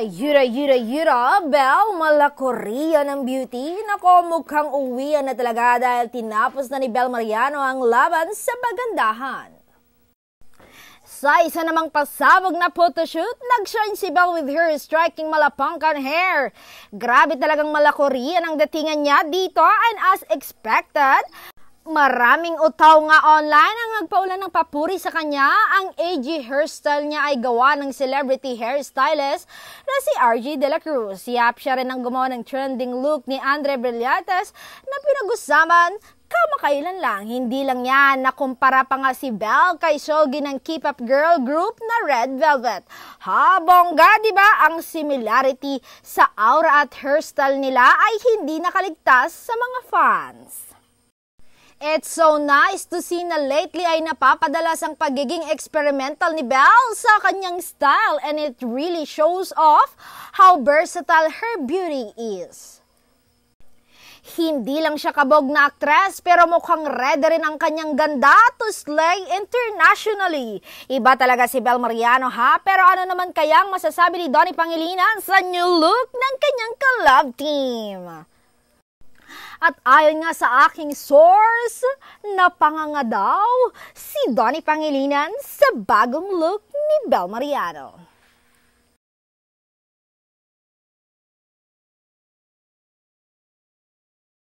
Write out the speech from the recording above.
Yura, yura, yura, Belle Mala Korea ng beauty. Nako, mukhang uwian na talaga dahil tinapos na ni Bel Mariano ang laban sa pagandahan. Sa isa namang pasabog na photoshoot, nag-shine si Belle with her striking malapangkan hair. Grabe talagang malakorean ang datingan niya dito and as expected, Maraming utaw nga online ang nagpaulan ng papuri sa kanya. Ang AG hairstyle niya ay gawa ng celebrity hairstylist na si RG De La Cruz. Yap, siya rin ang gumawa ng trending look ni Andre Brillantes na pinag pinagusaman kamakailan lang. Hindi lang yan, nakumpara pa nga si Belle kay Shogi ng K-pop Girl group na Red Velvet. Habongga, di ba? Ang similarity sa aura at hairstyle nila ay hindi nakaligtas sa mga fans. It's so nice to see na lately ay napapadalas ang pagiging experimental ni Belle sa kanyang style and it really shows off how versatile her beauty is. Hindi lang siya kabog na aktres pero mukhang ready rin ang kanyang ganda to slay internationally. Iba talaga si Belle Mariano ha, pero ano naman kayang masasabi ni Donnie Pangilinan sa new look ng kanyang ka-love team? At ayon nga sa aking source, na pangangadaw, si Donnie Pangilinan sa bagong look ni Bel Mariano.